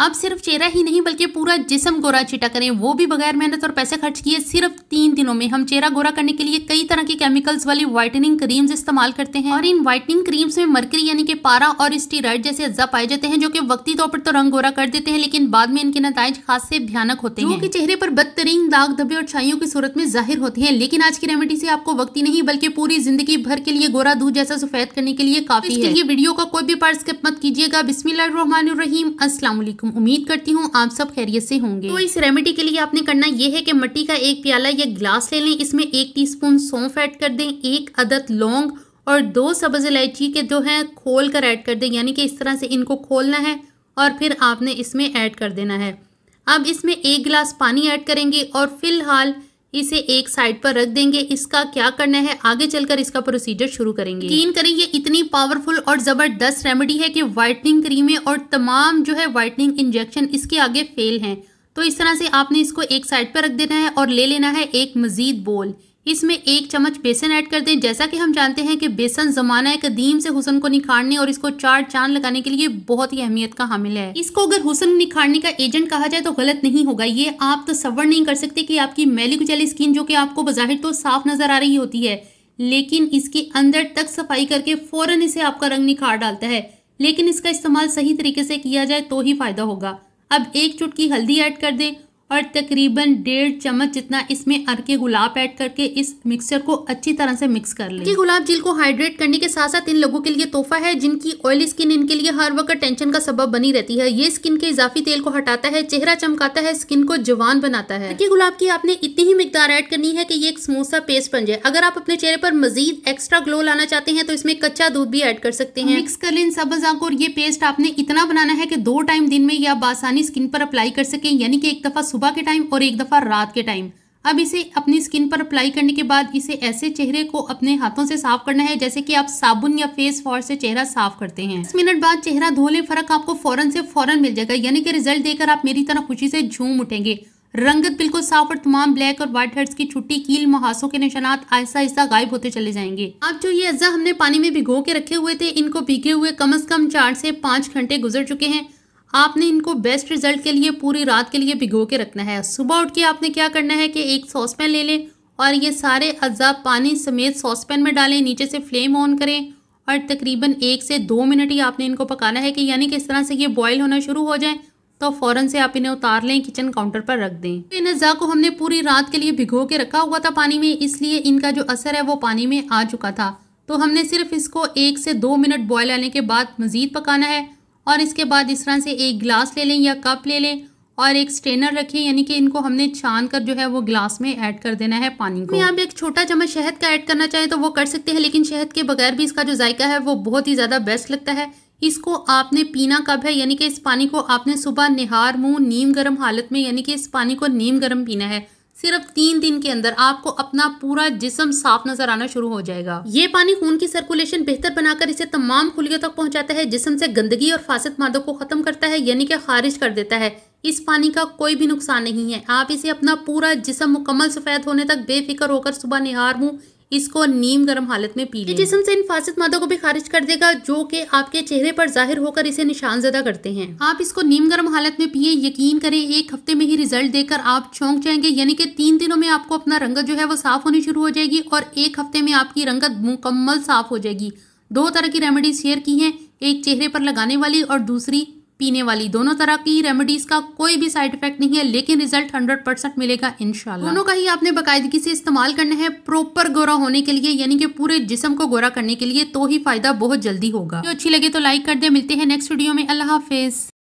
आप सिर्फ चेहरा ही नहीं बल्कि पूरा जिसम गोरा चिटा करें वो भी बगैर मेहनत और पैसे खर्च किए सिर्फ तीन दिनों में हम चेहरा गोरा करने के लिए कई तरह के केमिकल्स वाली व्हाइटनिंग क्रीम्स इस्तेमाल करते हैं और इन व्हाइटनिंग क्रीम्स में मरकरी यानी कि पारा और स्टीराइड जैसे अज्जा पाए जाते हैं जो कि वक्ती तौर पर तो रंग गोरा कर देते हैं लेकिन बाद में इनके नतज खासे भयानक होते हैं क्योंकि चेहरे पर बदतरीन दाग धब्बे और छाइयों की सूरत में जाहिर होते हैं लेकिन आज की रेमेडी से आपको वक्ती नहीं बल्कि पूरी जिंदगी भर के लिए गोरा दूध जैसा सफेद करने के लिए काफी तो है वीडियो का कोई भी पार्ट स्किप मत कीजिएगा रहीम असला उम्मीद करती हूँ आप सब खैरियत से होंगे तो इस रेमेडी के लिए आपने करना यह है कि मट्टी का एक प्याला या ग्लास ले लें इसमें एक टीस्पून सौंफ ऐड कर दें एक अदद लौंग और दो सब्ज़ इलायची के जो हैं खोल कर ऐड कर दें यानी कि इस तरह से इनको खोलना है और फिर आपने इसमें ऐड कर देना है अब इसमें एक गिलास पानी ऐड करेंगे और फिलहाल इसे एक साइड पर रख देंगे इसका क्या करना है आगे चलकर इसका प्रोसीजर शुरू करेंगे क्लीन करें ये इतनी पावरफुल और ज़बरदस्त रेमेडी है कि व्हाइटनिंग क्रीमें और तमाम जो है व्हाइटनिंग इंजेक्शन इसके आगे फेल हैं तो इस तरह से आपने इसको एक साइड पर रख देना है और ले लेना है एक मज़ीद बोल इसमें एक चम्मच बेसन ऐड कर दें जैसा कि हम जानते हैं कि बेसन ज़माना है कदीम से हुसन को निखारने और इसको चार चांद लगाने के लिए बहुत ही अहमियत का हामिल है इसको अगर हुसन निखारने का एजेंट कहा जाए तो गलत नहीं होगा ये आप तो सवर नहीं कर सकते कि आपकी मैली कुचैली स्किन जो कि आपको बाहिर तो साफ नज़र आ रही होती है लेकिन इसके अंदर तक सफाई करके फ़ौरन इसे आपका रंग निखार डालता है लेकिन इसका इस्तेमाल सही तरीके से किया जाए तो ही फ़ायदा होगा अब एक चुटकी हल्दी ऐड कर दें और तकरीबन डेढ़ चम्मच जितना इसमें अरके गुलाब ऐड करके इस मिक्सचर को अच्छी तरह से मिक्स कर लें गुलाब जिल को हाइड्रेट करने के साथ साथ इन लोगों के लिए तोहफा है जिनकी ऑयली स्किन इनके लिए हर वक्त टेंशन का सबब बनी रहती है ये स्किन के इजाफी तेल को हटाता है चेहरा चमकाता है स्किन को जवान बनाता है गुलाब की आपने इतनी ही मिकदार एड करनी है की ये एक समोसा पेस्ट बन जाए अगर आप अपने चेहरे पर मजीद एक्स्ट्रा ग्लो लाना चाहते हैं तो इसमें कच्चा दूध भी एड कर सकते हैं मिक्स कर लें सब और ये पेस्ट आपने इतना बनाना है की दो टाइम दिन में ये आप आसानी स्किन पर अप्लाई कर सके यानी कि एक दफा सुबह के टाइम और एक दफ़ा रात के टाइम अब इसे अपनी स्किन पर अप्लाई करने के बाद इसे ऐसे चेहरे को अपने हाथों से साफ करना है जैसे कि आप साबुन या फेस वॉश से चेहरा साफ करते हैं दस मिनट बाद चेहरा धो ले फर्क आपको फौरन से फौरन मिल जाएगा यानी कि रिजल्ट देकर आप मेरी तरह खुशी से झूम उठेंगे रंगत बिल्कुल साफ और तमाम ब्लैक और व्हाइट हेड्स की छुट्टी कील मुहासों के निशानात आहिस्ता आहिस्ता गायब होते चले जाएंगे अब जो ये अज्जा हमने पानी में भिगो के रखे हुए थे इनको भीगे हुए कम अज कम चार से पाँच घंटे गुजर चुके हैं आपने इनको बेस्ट रिजल्ट के लिए पूरी रात के लिए भिगो के रखना है सुबह उठ के आपने क्या करना है कि एक सॉसपैन ले लें और ये सारे अज्जा पानी समेत पैन में डालें नीचे से फ्लेम ऑन करें और तकरीबन एक से दो मिनट ही आपने इनको पकाना है कि यानी कि इस तरह से ये बॉयल होना शुरू हो जाए तो फ़ौरन से आप इन्हें उतार लें किचन काउंटर पर रख दें तो इन अज्जा को हमने पूरी रात के लिए भिगो के रखा हुआ था पानी में इसलिए इनका जो असर है वो पानी में आ चुका था तो हमने सिर्फ इसको एक से दो मिनट बॉयल आने के बाद मज़ीद पकाना है और इसके बाद इस तरह से एक गिलास ले लें या कप ले लें और एक स्ट्रेनर रखें यानी कि इनको हमने छान कर जो है वो ग्लास में ऐड कर देना है पानी को आप एक छोटा चम्मच शहद का ऐड करना चाहें तो वो कर सकते हैं लेकिन शहद के बगैर भी इसका जो जायका है वो बहुत ही ज़्यादा बेस्ट लगता है इसको आपने पीना कब है यानी कि इस पानी को आपने सुबह निहार मुँह नीम गर्म हालत में यानी कि इस पानी को नीम गर्म पीना है सिर्फ तीन दिन के अंदर आपको अपना पूरा जिसम साफ नजर आना शुरू हो जाएगा ये पानी खून की सर्कुलेशन बेहतर बनाकर इसे तमाम खुलियों तक पहुंचाता है जिसम से गंदगी और फासद मादों को खत्म करता है यानी कि खारिज कर देता है इस पानी का कोई भी नुकसान नहीं है आप इसे अपना पूरा जिसम मुकम्मल सफ़ेद होने तक बेफिक्र होकर सुबह निहार मुँह इसको नीम गर्म हालत में पी जिसम से इन फासिद मादों को भी खारिज कर देगा जो कि आपके चेहरे पर जाहिर होकर इसे निशान ज़दा करते हैं आप इसको नीम गर्म हालत में पिए यकीन करें एक हफ्ते में ही रिजल्ट देकर आप चौंक जाएंगे यानी कि तीन दिनों में आपको अपना रंगत जो है वो साफ होनी शुरू हो जाएगी और एक हफ्ते में आपकी रंगत मुकम्मल साफ हो जाएगी दो तरह की रेमेडीज शेयर की हैं एक चेहरे पर लगाने वाली और दूसरी पीने वाली दोनों तरह की रेमेडीज का कोई भी साइड इफेक्ट नहीं है लेकिन रिजल्ट 100 परसेंट मिलेगा इनशाला दोनों का ही आपने बाकायदगी से इस्तेमाल करना है प्रॉपर गोरा होने के लिए यानी कि पूरे जिसम को गोरा करने के लिए तो ही फायदा बहुत जल्दी होगा जो अच्छी लगे तो लाइक कर दे मिलते हैं नेक्स्ट वीडियो में अल्लाह हाफिज